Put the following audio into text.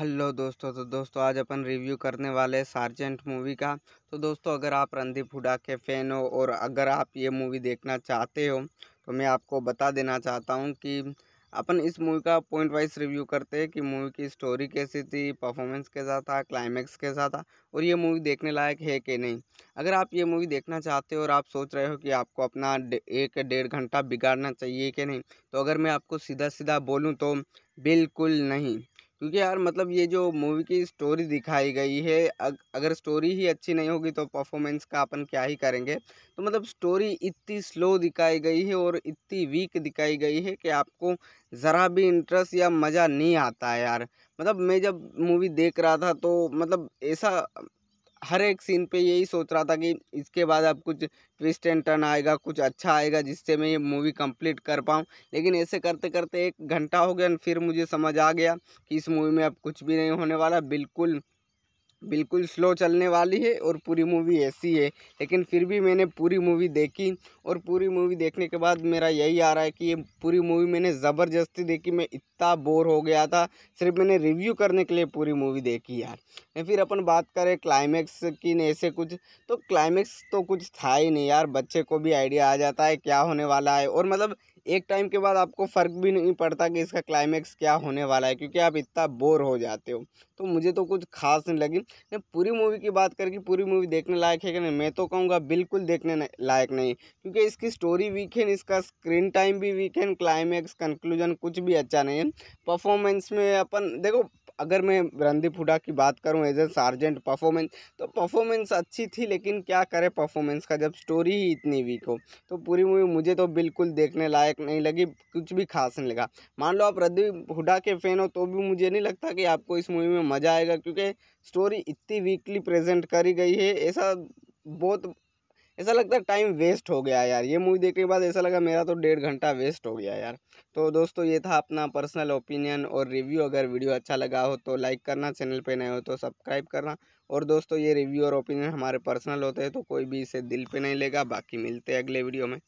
hello दोस्तों तो दोस्तों आज अपन रिव्यू करने वाले सार्जेंट मूवी का तो दोस्तों अगर आप रणदीप हुडा के फ़ैन हो और अगर आप ये मूवी देखना चाहते हो तो मैं आपको बता देना चाहता हूँ कि अपन इस मूवी का पॉइंट वाइज रिव्यू करते हैं कि मूवी की स्टोरी कैसी थी परफॉर्मेंस कैसा था क्लाइमैक्स कैसा था और ये मूवी देखने लायक है कि नहीं अगर आप ये मूवी देखना चाहते हो और आप सोच रहे हो कि आपको अपना एक डेढ़ घंटा बिगाड़ना चाहिए कि नहीं तो अगर मैं आपको सीधा सीधा बोलूँ तो बिल्कुल नहीं क्योंकि यार मतलब ये जो मूवी की स्टोरी दिखाई गई है अग, अगर स्टोरी ही अच्छी नहीं होगी तो परफॉर्मेंस का अपन क्या ही करेंगे तो मतलब स्टोरी इतनी स्लो दिखाई गई है और इतनी वीक दिखाई गई है कि आपको ज़रा भी इंटरेस्ट या मज़ा नहीं आता है यार मतलब मैं जब मूवी देख रहा था तो मतलब ऐसा हर एक सीन पे यही सोच रहा था कि इसके बाद अब कुछ ट्विस्ट एंड टर्न आएगा कुछ अच्छा आएगा जिससे मैं ये मूवी कंप्लीट कर पाऊँ लेकिन ऐसे करते करते एक घंटा हो गया फिर मुझे समझ आ गया कि इस मूवी में अब कुछ भी नहीं होने वाला बिल्कुल बिल्कुल स्लो चलने वाली है और पूरी मूवी ऐसी है लेकिन फिर भी मैंने पूरी मूवी देखी और पूरी मूवी देखने के बाद मेरा यही आ रहा है कि ये पूरी मूवी मैंने ज़बरदस्ती देखी मैं इतना बोर हो गया था सिर्फ मैंने रिव्यू करने के लिए पूरी मूवी देखी यार या फिर अपन बात करें क्लाइमैक्स की ऐसे कुछ तो क्लाइमैक्स तो कुछ था ही नहीं यार बच्चे को भी आइडिया आ जाता है क्या होने वाला है और मतलब एक टाइम के बाद आपको फ़र्क भी नहीं पड़ता कि इसका क्लाइमैक्स क्या होने वाला है क्योंकि आप इतना बोर हो जाते हो तो मुझे तो कुछ खास नहीं लगी नहीं पूरी मूवी की बात करके पूरी मूवी देखने लायक है कि नहीं मैं तो कहूँगा बिल्कुल देखने लायक नहीं क्योंकि इसकी स्टोरी वीक है इसका स्क्रीन टाइम भी वीक है क्लाइमैक्स कंक्लूजन कुछ भी अच्छा नहीं है परफॉर्मेंस में अपन देखो अगर मैं रणदीप हुडा की बात करूँ एज ए सार्जेंट परफॉर्मेंस तो परफॉर्मेंस अच्छी थी लेकिन क्या करे परफॉर्मेंस का जब स्टोरी ही इतनी वीक हो तो पूरी मूवी मुझे तो बिल्कुल देखने लायक नहीं लगी कुछ भी खास नहीं लगा मान लो आप रणदीप हुडा के फ़ैन हो तो भी मुझे नहीं लगता कि आपको इस मूवी में मज़ा आएगा क्योंकि स्टोरी इतनी वीकली प्रेजेंट करी गई है ऐसा बहुत ऐसा लगता है टाइम वेस्ट हो गया यार ये मूवी देखने के बाद ऐसा लगा मेरा तो डेढ़ घंटा वेस्ट हो गया यार तो दोस्तों ये था अपना पर्सनल ओपिनियन और रिव्यू अगर वीडियो अच्छा लगा हो तो लाइक करना चैनल पे नए हो तो सब्सक्राइब करना और दोस्तों ये रिव्यू और ओपिनियन हमारे पर्सनल होते हैं तो कोई भी इसे दिल पर नहीं लेगा बाकी मिलते हैं अगले वीडियो में